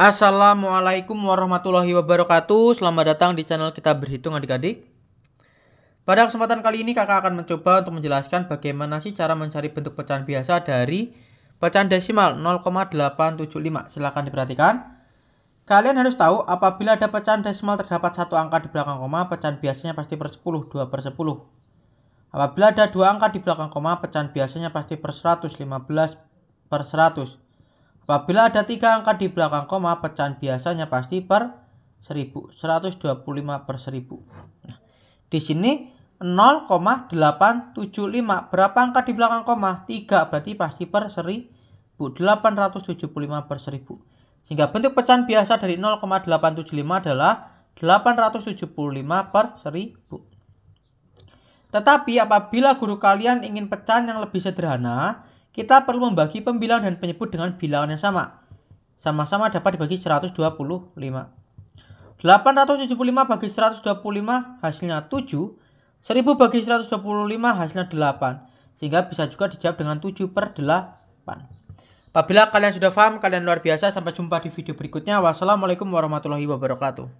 Assalamualaikum warahmatullahi wabarakatuh Selamat datang di channel kita berhitung adik-adik Pada kesempatan kali ini kakak akan mencoba untuk menjelaskan bagaimana sih cara mencari bentuk pecahan biasa dari pecahan desimal 0,875 Silahkan diperhatikan Kalian harus tahu apabila ada pecahan desimal terdapat satu angka di belakang koma Pecahan biasanya pasti per 10, 2 per 10 Apabila ada dua angka di belakang koma Pecahan biasanya pasti per 100, 15 per 100 Apabila ada tiga angka di belakang koma, pecahan biasanya pasti per 1000, 125 per 1000. Nah, di sini 0,875. Berapa angka di belakang koma? 3, berarti pasti per 1000. 875 per 1000. Sehingga bentuk pecahan biasa dari 0,875 adalah 875 per 1000. Tetapi apabila guru kalian ingin pecahan yang lebih sederhana, kita perlu membagi pembilang dan penyebut dengan bilangan yang sama. Sama-sama dapat dibagi 125. 875 bagi 125 hasilnya 7. 1000 bagi 125 hasilnya 8. Sehingga bisa juga dijawab dengan 7 per 8. Apabila kalian sudah paham, kalian luar biasa. Sampai jumpa di video berikutnya. Wassalamualaikum warahmatullahi wabarakatuh.